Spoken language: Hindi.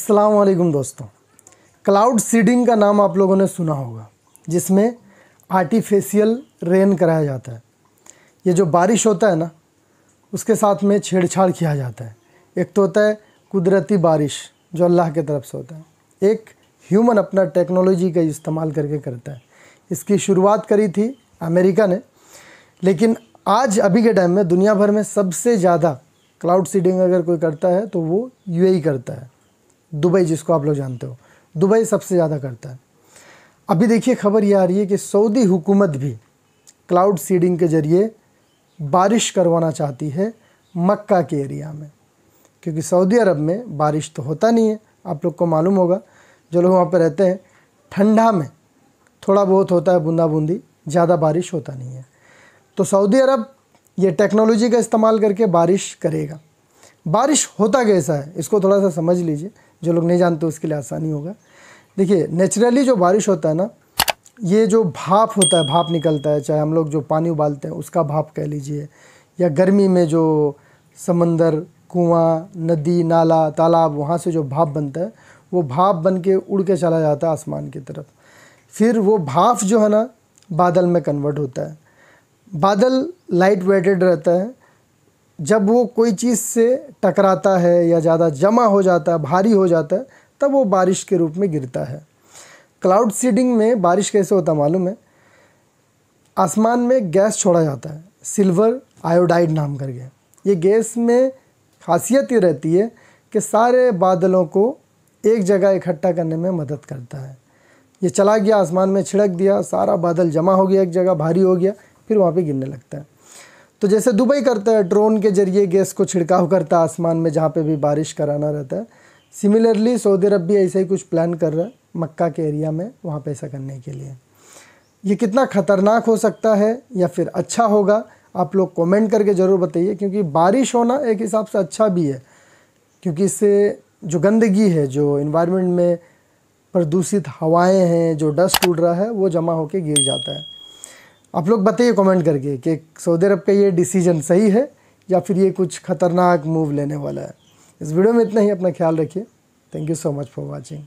अल्लाम दोस्तों क्लाउड सीडिंग का नाम आप लोगों ने सुना होगा जिसमें आर्टिफिशियल रेन कराया जाता है ये जो बारिश होता है ना उसके साथ में छेड़छाड़ किया जाता है एक तो होता है कुदरती बारिश जो अल्लाह के तरफ से होता है एक ह्यूमन अपना टेक्नोलॉजी का इस्तेमाल करके करता है इसकी शुरुआत करी थी अमेरिका ने लेकिन आज अभी के टाइम में दुनिया भर में सबसे ज़्यादा क्लाउड सीडिंग अगर कोई करता है तो वो यूएई e करता है दुबई जिसको आप लोग जानते हो दुबई सबसे ज़्यादा करता है अभी देखिए खबर ये आ रही है कि सऊदी हुकूमत भी क्लाउड सीडिंग के ज़रिए बारिश करवाना चाहती है मक्का के एरिया में क्योंकि सऊदी अरब में बारिश तो होता नहीं है आप लोग को मालूम होगा जो लोग वहाँ पर रहते हैं ठंडा में थोड़ा बहुत होता है बूंदा बूंदी ज़्यादा बारिश होता नहीं है तो सऊदी अरब ये टेक्नोलॉजी का इस्तेमाल करके बारिश करेगा बारिश होता कैसा है इसको थोड़ा सा समझ लीजिए जो लोग नहीं जानते उसके लिए आसानी होगा देखिए नेचुरली जो बारिश होता है ना ये जो भाप होता है भाप निकलता है चाहे हम लोग जो पानी उबालते हैं उसका भाप कह लीजिए या गर्मी में जो समंदर कुआं नदी नाला तालाब वहाँ से जो भाप बनता है वो भाप बन के उड़ के चला जाता है आसमान की तरफ फिर वो भाप जो है ना बादल में कन्वर्ट होता है बादल लाइट वेटेड रहता है जब वो कोई चीज़ से टकराता है या ज़्यादा जमा हो जाता है भारी हो जाता है तब वो बारिश के रूप में गिरता है क्लाउड सीडिंग में बारिश कैसे होता मालूम है आसमान में गैस छोड़ा जाता है सिल्वर आयोडाइड नाम करके ये गैस में खासियत ये रहती है कि सारे बादलों को एक जगह इकट्ठा करने में मदद करता है ये चला गया आसमान में छिड़क दिया सारा बादल जमा हो गया एक जगह भारी हो गया फिर वहाँ पे गिरने लगता है तो जैसे दुबई करता है ड्रोन के जरिए गैस को छिड़काव करता है आसमान में जहाँ पे भी बारिश कराना रहता है सिमिलरली सऊदी अरब भी ऐसा ही कुछ प्लान कर रहा है मक्का के एरिया में वहाँ पे ऐसा करने के लिए ये कितना ख़तरनाक हो सकता है या फिर अच्छा होगा आप लोग कमेंट करके ज़रूर बताइए क्योंकि बारिश होना एक हिसाब से अच्छा भी है क्योंकि इससे जो गंदगी है जो इन्वायरमेंट में प्रदूषित हवाएं हैं जो डस्ट उड़ रहा है वो जमा होकर गिर जाता है आप लोग बताइए कमेंट करके कि सऊदी अरब का ये डिसीजन सही है या फिर ये कुछ ख़तरनाक मूव लेने वाला है इस वीडियो में इतना ही अपना ख्याल रखिए thank you so much for watching